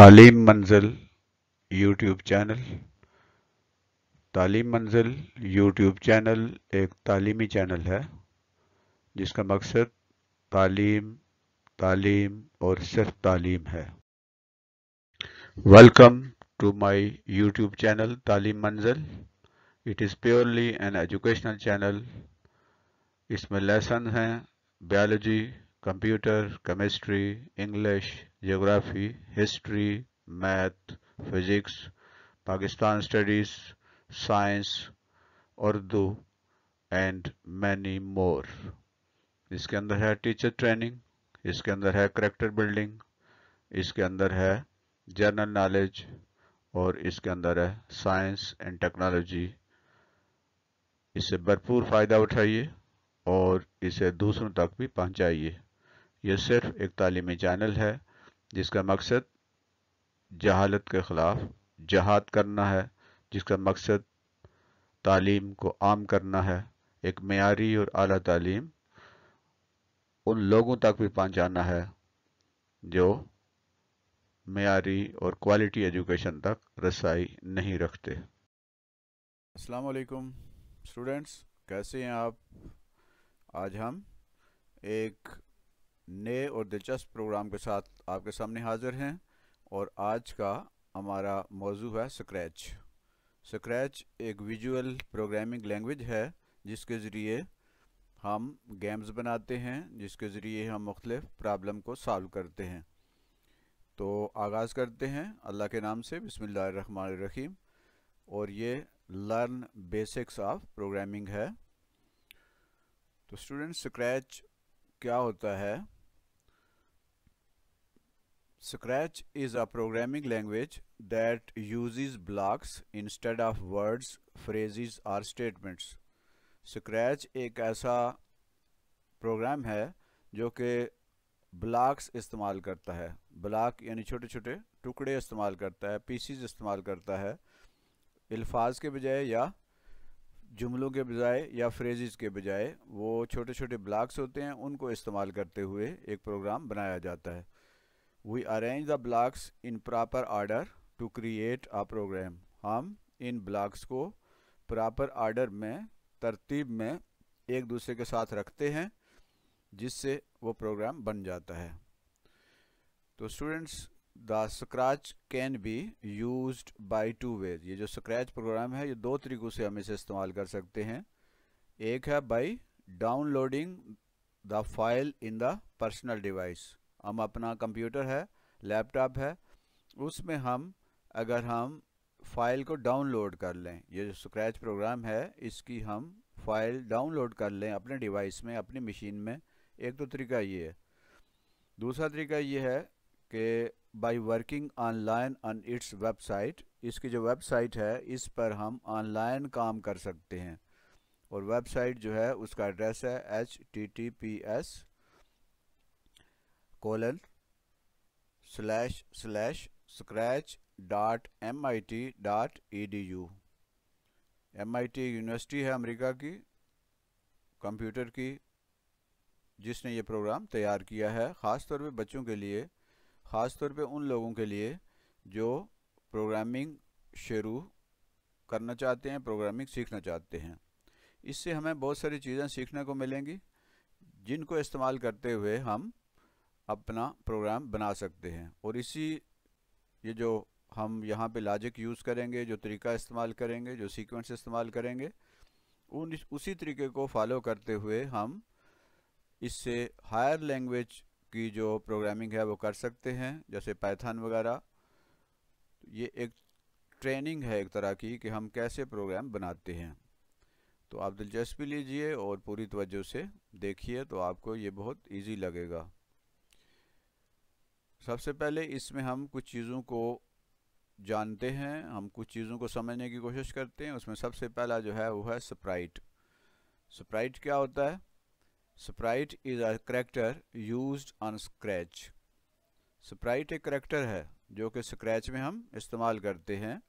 तालीम मंजिल YouTube channel Taleem मंजिल यूट्यूब चैनल एक तालीमी चैनल है जिसका मकसद तालीम तालीम और सिर्फ तालीम है welcome to my YouTube channel Taleem Manzil it is purely an educational channel इसमें लेसन हैं biology computer chemistry English geography history math physics Pakistan studies science Urdu and many more इसके अंदर है टीचर ट्रेनिंग इसके अंदर है करेक्टर बिल्डिंग इसके अंदर है जनरल नॉलेज और इसके अंदर है साइंस एंड टेक्नोलॉजी इससे भरपूर फ़ायदा उठाइए और इसे दूसरों तक भी पहुंचाइए यह सिर्फ एक तालीमी चैनल है जिसका मकसद जहालत के ख़िलाफ़ जहाद करना है जिसका मकसद तालीम को आम करना है एक मैारी और अली तालीम उन लोगों तक भी पहुँचाना है जो मैारी और क्वालिटी एजुकेशन तक रसाई नहीं रखते असलकुम स्टूडेंट्स कैसे हैं आप आज हम एक नए और दिलचस्प प्रोग्राम के साथ आपके सामने हाजिर हैं और आज का हमारा मौजू है स्क्रैच स्क्रैच एक विजुअल प्रोग्रामिंग लैंग्वेज है जिसके ज़रिए हम गेम्स बनाते हैं जिसके ज़रिए हम मुख्तलिफ प्रॉब्लम को सॉल्व करते हैं तो आगाज़ करते हैं अल्लाह के नाम से बसमिल्ल रहीम और ये लर्न बेसिक्स ऑफ प्रोग्रामिंग है तो स्टूडेंट स्क्रैच क्या होता है Scratch is a programming language that uses blocks instead of words, phrases or statements. Scratch एक ऐसा प्रोग्राम है जो कि ब्लॉक्स इस्तेमाल करता है ब्लॉक यानी छोटे छोटे टुकड़े इस्तेमाल करता है पीसीज इस्तेमाल करता है अल्फाज के बजाय या जुमलों के बजाय या फ्रेजेस के बजाय वो छोटे छोटे ब्लॉक्स होते हैं उनको इस्तेमाल करते हुए एक प्रोग्राम बनाया जाता है we arrange the blocks in proper order to create a program हम इन ब्लॉक्स को प्रॉपर ऑर्डर में तरतीब में एक दूसरे के साथ रखते हैं जिससे वो प्रोग्राम बन जाता है तो students the Scratch can be use by two ways ये जो स्क्रैच प्रोग्राम है ये दो तरीक़ों से हम इसे इस्तेमाल कर सकते हैं एक है by downloading the file in the personal device हम अपना कंप्यूटर है लैपटॉप है उसमें हम अगर हम फाइल को डाउनलोड कर लें ये जो स्क्रैच प्रोग्राम है इसकी हम फाइल डाउनलोड कर लें अपने डिवाइस में अपनी मशीन में एक तो तरीका ये है दूसरा तरीका ये है कि by working online on its website इसकी जो वेबसाइट है इस पर हम ऑनलाइन काम कर सकते हैं और वेबसाइट जो है उसका एड्रेस है H T T P S colon slash slash scratch dot M I T dot E D U M I T university है अमेरिका की कंप्यूटर की जिसने ये प्रोग्राम तैयार किया है ख़ास तौर पे बच्चों के लिए ख़ास तौर पे उन लोगों के लिए जो प्रोग्रामिंग शुरू करना चाहते हैं प्रोग्रामिंग सीखना चाहते हैं इससे हमें बहुत सारी चीज़ें सीखने को मिलेंगी जिनको इस्तेमाल करते हुए हम अपना प्रोग्राम बना सकते हैं और इसी ये जो हम यहाँ पे लॉजिक यूज़ करेंगे जो तरीका इस्तेमाल करेंगे जो सीक्वेंस इस्तेमाल करेंगे उन उसी तरीके को फॉलो करते हुए हम इससे हायर लैंग्वेज की जो प्रोग्रामिंग है वो कर सकते हैं जैसे पैथान वगैरह ये एक ट्रेनिंग है एक तरह की कि हम कैसे प्रोग्राम बनाते हैं तो आप दिलचस्पी लीजिए और पूरी तवज्जो से देखिए तो आपको ये बहुत ईज़ी लगेगा सबसे पहले इसमें हम कुछ चीज़ों को जानते हैं हम कुछ चीज़ों को समझने की कोशिश करते हैं उसमें सबसे पहला जो है वो है स्प्राइट स्प्राइट क्या होता है sprite is a character use on Scratch sprite एक करेक्टर है जो कि स्क्रैच में हम इस्तेमाल करते हैं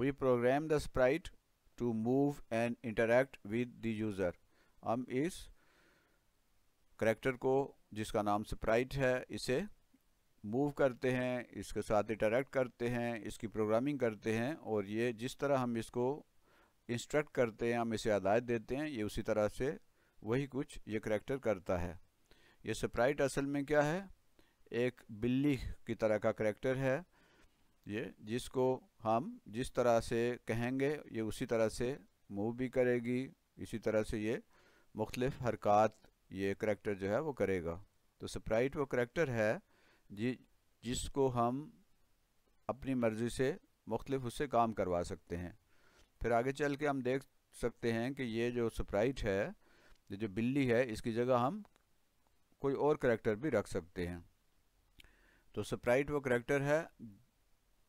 we program the sprite to move and interact with the user हम इस करेक्टर को जिसका नाम स्प्राइट है इसे मूव करते हैं इसके साथ इंटरेक्ट करते हैं इसकी प्रोग्रामिंग करते हैं और ये जिस तरह हम इसको इंस्ट्रक्ट करते हैं हम इसे हदायत देते हैं ये उसी तरह से वही कुछ ये करेक्टर करता है ये स्प्राइट असल में क्या है एक बिल्ली की तरह का करेक्टर है ये जिसको हम जिस तरह से कहेंगे ये उसी तरह से मूव भी करेगी इसी तरह से ये मुख्तलिफ हरकत ये करेक्टर जो है वो करेगा तो स्प्राइट वो करेक्टर है जी जिसको हम अपनी मर्ज़ी से मुख्तलिफ उससे काम करवा सकते हैं फिर आगे चल के हम देख सकते हैं कि ये जो स्प्राइट है ये जो बिल्ली है इसकी जगह हम कोई और करेक्टर भी रख सकते हैं तो स्प्राइट वो करेक्टर है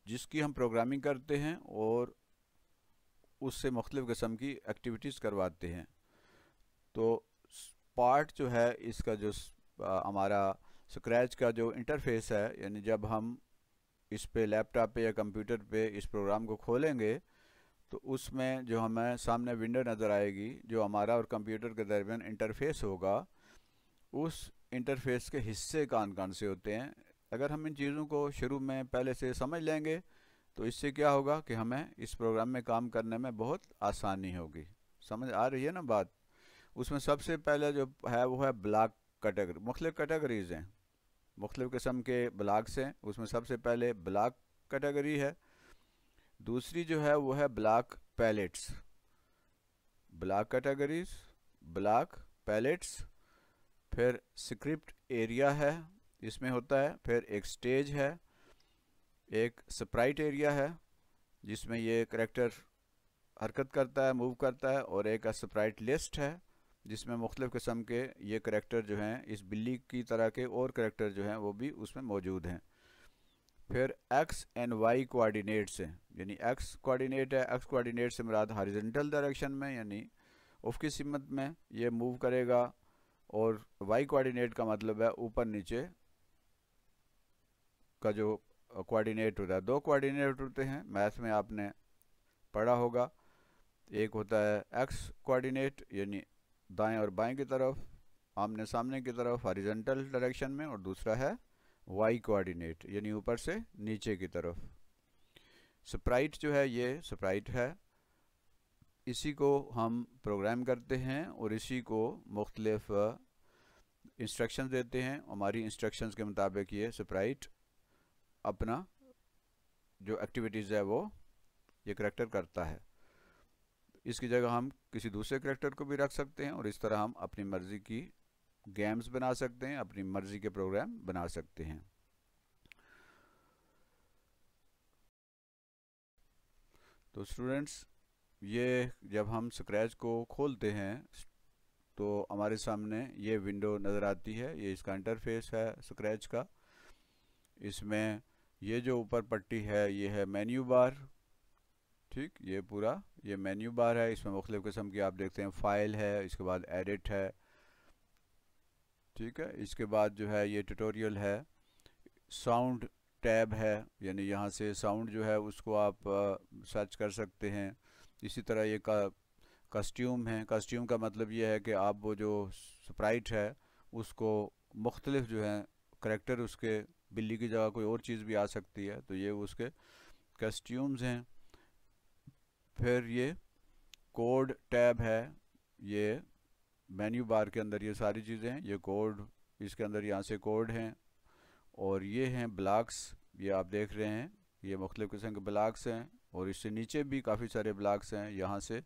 जिसकी हम प्रोग्रामिंग करते हैं और उससे मुख्तु कस्म की एक्टिविटीज़ करवाते हैं तो पार्ट जो है इसका जो हमारा स्क्रैच का जो इंटरफेस है यानी जब हम इस पे लैपटॉप पे या कंप्यूटर पे इस प्रोग्राम को खोलेंगे तो उसमें जो हमें सामने विंडो नज़र आएगी जो हमारा और कंप्यूटर के दरमियान इंटरफेस होगा उस इंटरफेस के हिस्से कान कान से होते हैं अगर हम इन चीज़ों को शुरू में पहले से समझ लेंगे तो इससे क्या होगा कि हमें इस प्रोग्राम में काम करने में बहुत आसानी होगी समझ आ रही है ना बात उसमें सबसे पहले जो है वो है ब्लॉक कैटेगरी मुख्तलिफ कैटेगरीज़ हैं मुख्तु कस्म के ब्लाग्स हैं उसमें सबसे पहले ब्लाक कैटेगरी है दूसरी जो है वो है block palettes block categories block palettes फिर स्क्रिप्ट एरिया है इसमें होता है फिर एक स्टेज है एक स्प्राइट एरिया है जिसमें ये करेक्टर हरकत करता है मूव करता है और एक स्प्राइट लिस्ट है जिसमें मुख्तु किस्म के ये करेक्टर जो हैं इस बिल्ली की तरह के और करेक्टर जो हैं वो भी उसमें मौजूद हैं फिर एक्स एंड वाई कोऑर्डिनेट्स हैं यानी एक्स कोआर्डीनेट है एक्स कोआर्डीनेट से मुराद हॉरिजेंटल डायरेक्शन में यानी उसकी सिमत में ये मूव करेगा और वाई कोआर्डीनेट का मतलब है ऊपर नीचे का जो कोआर्डीनेट होता है दो कोआर्डीनेट होते हैं मैथ में आपने पढ़ा होगा एक होता है एक्स कोआर्डीनेट यानी दाएं और बाएं की तरफ आमने सामने की तरफ हॉरिजेंटल डायरेक्शन में और दूसरा है वाई कोऑर्डिनेट यानी ऊपर से नीचे की तरफ स्प्राइट जो है ये स्प्राइट है इसी को हम प्रोग्राम करते हैं और इसी को मुख्तलफ इंस्ट्रक्शन देते हैं हमारी इंस्ट्रक्शंस के मुताबिक ये स्प्राइट अपना जो एक्टिविटीज़ है वो ये करेक्टर करता है इसकी जगह हम किसी दूसरे करेक्टर को भी रख सकते हैं और इस तरह हम अपनी मर्ज़ी की गेम्स बना सकते हैं अपनी मर्ज़ी के प्रोग्राम बना सकते हैं तो स्टूडेंट्स ये जब हम स्क्रैच को खोलते हैं तो हमारे सामने ये विंडो नज़र आती है ये इसका इंटरफेस है स्क्रैच का इसमें ये जो ऊपर पट्टी है ये है मेन्यू बार ठीक ये पूरा ये मेन्यू बार है इसमें मुख्तु किस्म की आप देखते हैं फ़ाइल है इसके बाद एडिट है ठीक है इसके बाद जो है ये ट्यूटोरियल है साउंड टैब है यानी यहाँ से साउंड जो है उसको आप सर्च कर सकते हैं इसी तरह ये का कस्ट्यूम है कस्ट्यूम का मतलब ये है कि आप वो जो स्प्राइट है उसको मुख्तलिफ जो है करेक्टर उसके बिल्ली की जगह कोई और चीज़ भी आ सकती है तो ये उसके कस्ट्यूम्स हैं फिर ये कोड टैब है ये मेन्यू बार के अंदर ये सारी चीज़ें हैं ये कोड इसके अंदर यहाँ से कोड हैं और ये हैं ब्लॉक्स ये आप देख रहे हैं ये मुख्तु किस्म के ब्लॉक्स हैं और इससे नीचे भी काफ़ी सारे ब्लॉक्स हैं यहाँ से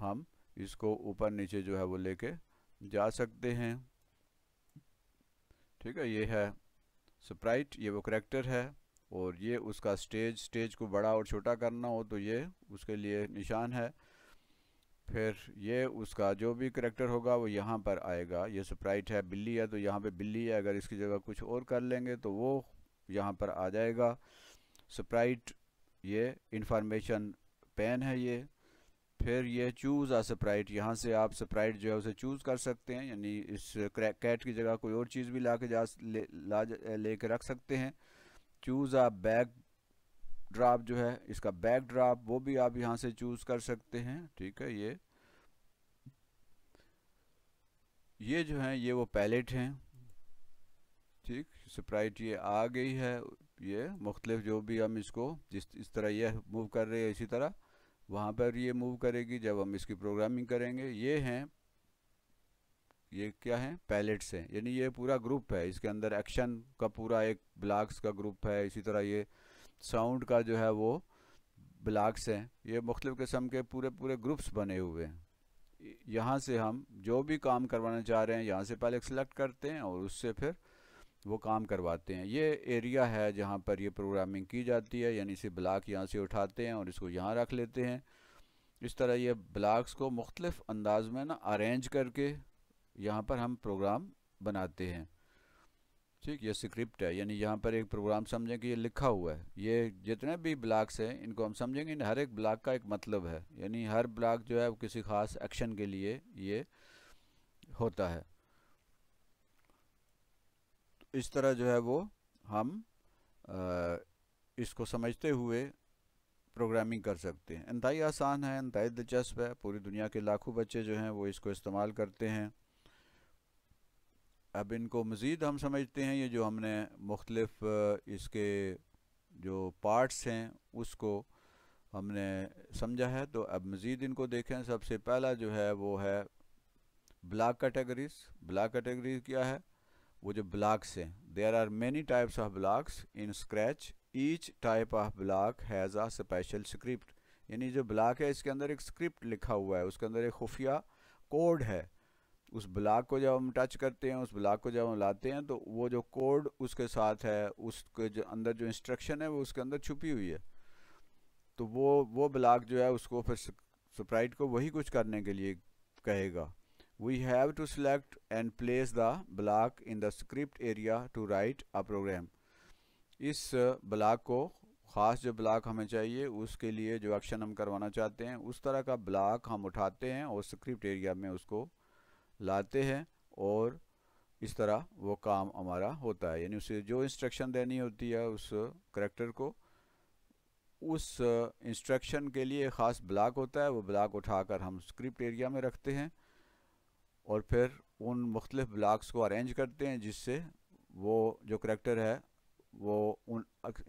हम इसको ऊपर नीचे जो है वो लेके जा सकते हैं ठीक है ये है स्प्राइट ये वो करेक्टर है और ये उसका स्टेज स्टेज को बड़ा और छोटा करना हो तो ये उसके लिए निशान है फिर ये उसका जो भी करेक्टर होगा वो यहाँ पर आएगा ये स्प्राइट है बिल्ली है तो यहाँ पे बिल्ली है अगर इसकी जगह कुछ और कर लेंगे तो वो यहाँ पर आ जाएगा स्प्राइट ये इंफॉर्मेशन पेन है ये फिर ये चूज़ आ स्प्राइट यहाँ से आप स्प्राइट जो है उसे चूज़ कर सकते हैं यानी इस कैट की जगह कोई और चीज़ भी ला के जा ले ला ले रख सकते हैं चूज़ आ बैक ड्राप जो है इसका बैक ड्राप वो भी आप यहाँ से चूज़ कर सकते हैं ठीक है ये ये जो है ये वो पैलेट हैं ठीक स्प्राइट ये आ गई है ये मुख्तलिफ जो भी हम इसको जिस इस तरह ये मूव कर रहे हैं इसी तरह वहाँ पर ये मूव करेगी जब हम इसकी प्रोग्रामिंग करेंगे ये हैं ये क्या है पैलेट्स हैं यानी ये पूरा ग्रुप है इसके अंदर एक्शन का पूरा एक ब्लॉक्स का ग्रुप है इसी तरह ये साउंड का जो है वो ब्लॉक्स हैं ये मुख्तलिफ़ किस्म के पूरे पूरे ग्रुप्स बने हुए हैं यहाँ से हम जो भी काम करवाना चाह रहे हैं यहाँ से पहले सेलेक्ट करते हैं और उससे फिर वो काम करवाते हैं ये एरिया है जहाँ पर ये प्रोग्रामिंग की जाती है यानी इसे ब्लॉक यहाँ से उठाते हैं और इसको यहाँ रख लेते हैं इस तरह ये ब्लॉक्स को मुख्तलिफ अंदाज में ना अरेंज करके यहाँ पर हम प्रोग्राम बनाते हैं ठीक ये स्क्रिप्ट है यानी यहाँ पर एक प्रोग्राम समझें कि ये लिखा हुआ है ये जितने भी ब्लॉक्स हैं इनको हम समझेंगे इन हर एक ब्लॉक का एक मतलब है यानी हर ब्लॉक जो है वो किसी खास एक्शन के लिए ये होता है तो इस तरह जो है वो हम आ, इसको समझते हुए प्रोग्रामिंग कर सकते हैं इंतई आसान है इंतई दिलचस्प है पूरी दुनिया के लाखों बच्चे जो हैं वो इसको इस्तेमाल करते हैं अब इनको मज़ीद हम समझते हैं ये जो हमने मुख्तलफ़ इसके जो पार्ट्स हैं उसको हमने समझा है तो अब मज़ीद इनको देखें सबसे पहला जो है वो है ब्लाक कैटेगरीज ब्लाक कैटेगरीज क्या है वो जो ब्लाक्स हैं there are many types of blocks in Scratch each type of block has a special script यानी जो ब्लाक है इसके अंदर एक स्क्रिप्ट लिखा हुआ है उसके अंदर एक खुफिया कोड है उस ब्लॉक को जब हम टच करते हैं उस ब्लॉक को जब हम लाते हैं तो वो जो कोड उसके साथ है उसके जो अंदर जो इंस्ट्रक्शन है वो उसके अंदर छुपी हुई है तो वो वो ब्लॉक जो है उसको फिर स्प्राइट को वही कुछ करने के लिए कहेगा we have to select and place the block in the script area to write a program इस ब्लॉक को ख़ास जो ब्लॉक हमें चाहिए उसके लिए जो एक्शन हम करवाना चाहते हैं उस तरह का ब्लॉक हम उठाते हैं और स्क्रिप्ट एरिया में उसको लाते हैं और इस तरह वो काम हमारा होता है यानी उसे जो इंस्ट्रक्शन देनी होती है उस करेक्टर को उस इंस्ट्रक्शन के लिए ख़ास ब्लाक होता है वो ब्लॉक उठाकर हम स्क्रिप्ट एरिया में रखते हैं और फिर उन मुख्तलिफ ब्लॉक्स को अरेंज करते हैं जिससे वो जो करेक्टर है वो उन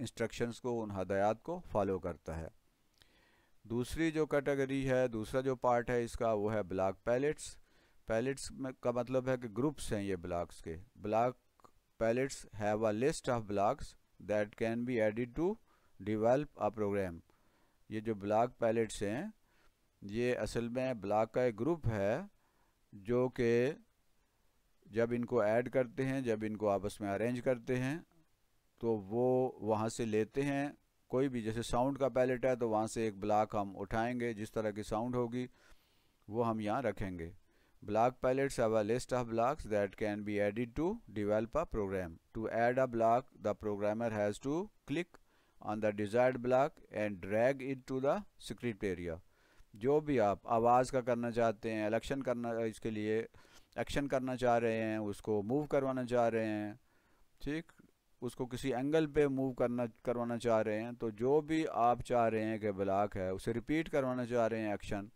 इंस्ट्रक्शंस को उन हदायत को फॉलो करता है दूसरी जो कैटेगरी है दूसरा जो पार्ट है इसका वो है ब्लाक पैलेट्स पैलेट्स में का मतलब है कि ग्रुप्स हैं ये ब्लॉक्स के block palettes have a list of blocks that can be added to develop a program ये जो ब्लॉक पैलेट्स हैं ये असल में ब्लॉक का एक ग्रुप है जो कि जब इनको ऐड करते हैं जब इनको आपस में अरेंज करते हैं तो वो वहाँ से लेते हैं कोई भी जैसे साउंड का पैलेट है तो वहाँ से एक ब्लॉक हम उठाएंगे जिस तरह की साउंड होगी वो हम यहाँ रखेंगे Block palettes have a list of blocks that can be added to develop a program. To add a block, the programmer has to click on the desired block and drag it to the script area. जो भी आप आवाज़ का करना चाहते हैं election करना इसके लिए एक्शन करना चाह रहे हैं उसको मूव करवाना चाह रहे हैं ठीक उसको किसी एंगल पे मूव करना करवाना चाह रहे हैं तो जो भी आप चाह रहे हैं कि ब्लॉक है उसे रिपीट करवाना चाह रहे हैं एक्शन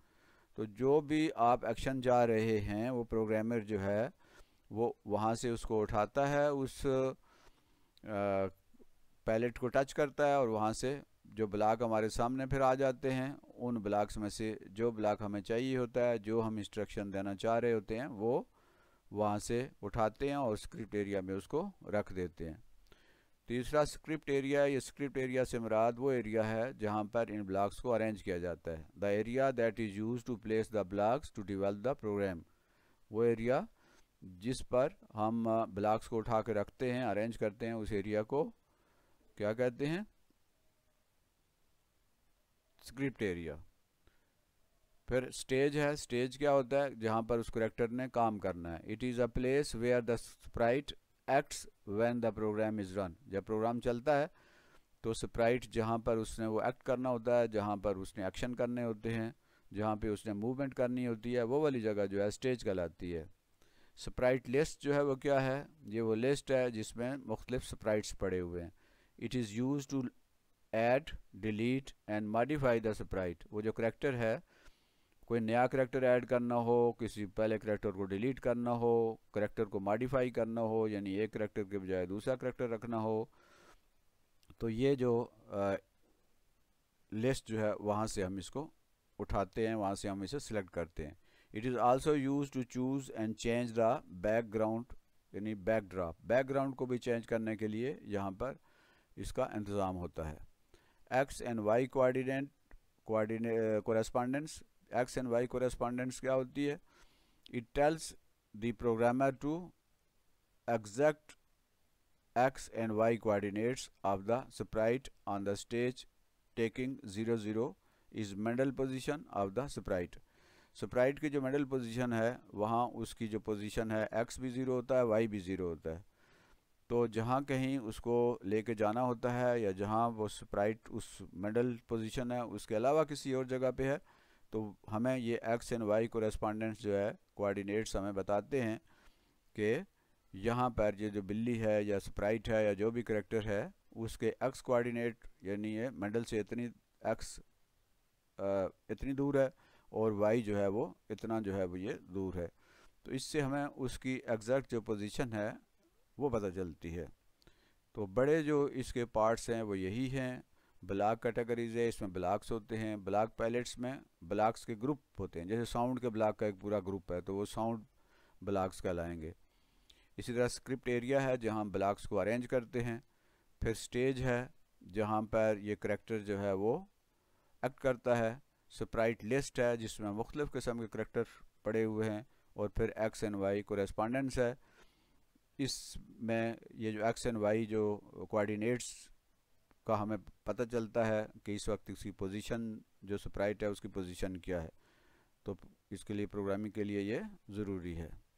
तो जो भी आप एक्शन जा रहे हैं वो प्रोग्रामर जो है वो वहाँ से उसको उठाता है उस पैलेट को टच करता है और वहाँ से जो ब्लाक हमारे सामने फिर आ जाते हैं उन ब्लॉक्स में से जो ब्लाक हमें चाहिए होता है जो हम इंस्ट्रक्शन देना चाह रहे होते हैं वो वहाँ से उठाते हैं और स्क्रिप्ट एरिया में उसको रख देते हैं तीसरा स्क्रिप्ट एरिया या स्क्रिप्ट एरिया से मराद वो एरिया है जहाँ पर इन ब्लॉक्स को अरेंज किया जाता है the area that is use to place the blocks to develop the program वो एरिया जिस पर हम ब्लॉक्स को उठा के रखते हैं अरेंज करते हैं उस एरिया को क्या कहते हैं स्क्रिप्ट एरिया फिर स्टेज है स्टेज क्या होता है जहाँ पर उस करेक्टर ने काम करना है it is a place where the sprite acts when the program is run जब प्रोग्राम चलता है तो स्प्राइट जहाँ पर उसने वो एक्ट करना होता है जहाँ पर उसने एक्शन करने होते हैं जहाँ पे उसने मूवमेंट करनी होती है वो वाली जगह जो है स्टेज कहलाती है स्प्राइट लिस्ट जो है वो क्या है ये वो लिस्ट है जिसमें मुख्तलिफ स्प्राइट्स पड़े हुए हैं it is use to add delete and modify the sprite वो जो करेक्टर है कोई नया करेक्टर ऐड करना हो किसी पहले करेक्टर को डिलीट करना हो करेक्टर को मॉडिफाई करना हो यानी एक करेक्टर के बजाय दूसरा करेक्टर रखना हो तो ये जो आ, लिस्ट जो है वहाँ से हम इसको उठाते हैं वहाँ से हम इसे सिलेक्ट करते हैं it is also use to choose and change the background यानी बैकड्रॉप बैकग्राउंड को भी चेंज करने के लिए यहाँ पर इसका इंतज़ाम होता है X and Y coordinate coordinate correspondence X and Y correspondence क्या होती है it tells the programmer to exact X and Y coordinates of the sprite on the stage taking zero zero is middle position of the sprite sprite की जो medal position है वहाँ उसकी जो position है एक्स भी ज़ीरो होता है वाई भी ज़ीरो होता है तो जहाँ कहीं उसको लेके जाना होता है या जहाँ वो स्प्राइट उस मेडल पोजिशन है उसके अलावा किसी और जगह पे है तो हमें ये एक्स एंड वाई कोरेस्पॉन्डेंट्स जो है कोऑर्डिनेट्स हमें बताते हैं कि यहाँ पर ये जो बिल्ली है या स्प्राइट है या जो भी करेक्टर है उसके एक्स कोऑर्डिनेट यानी ये मेडल से इतनी एक्स इतनी दूर है और वाई जो है वो इतना जो है वो ये दूर है तो इससे हमें उसकी एग्जैक्ट जो पोजिशन है वो पता चलती है तो बड़े जो इसके पार्ट्स हैं वो यही हैं ब्लॉक कैटेगरीज है इसमें ब्लॉक्स होते हैं ब्लॉक पैलेट्स में ब्लॉक्स के ग्रुप होते हैं जैसे साउंड के ब्लॉक का एक पूरा ग्रुप है तो वो साउंड ब्लॉक्स कहलाएंगे इसी तरह स्क्रिप्ट एरिया है जहाँ ब्लॉक्स को अरेंज करते हैं फिर स्टेज है जहाँ पर ये करेक्टर जो है वो एक्ट करता है स्प्राइट लिस्ट है जिसमें मुख्तफ किस्म के करेक्टर पड़े हुए हैं और फिर एक्स एंड वाई कोरेस्पॉन्डेंस है इसमें ये जो एक्स एंड वाई जो कोऑर्डिनेट्स का हमें पता चलता है कि इस वक्त इसकी पोजीशन जो स्प्राइट है उसकी पोजीशन क्या है तो इसके लिए प्रोग्रामिंग के लिए ये ज़रूरी है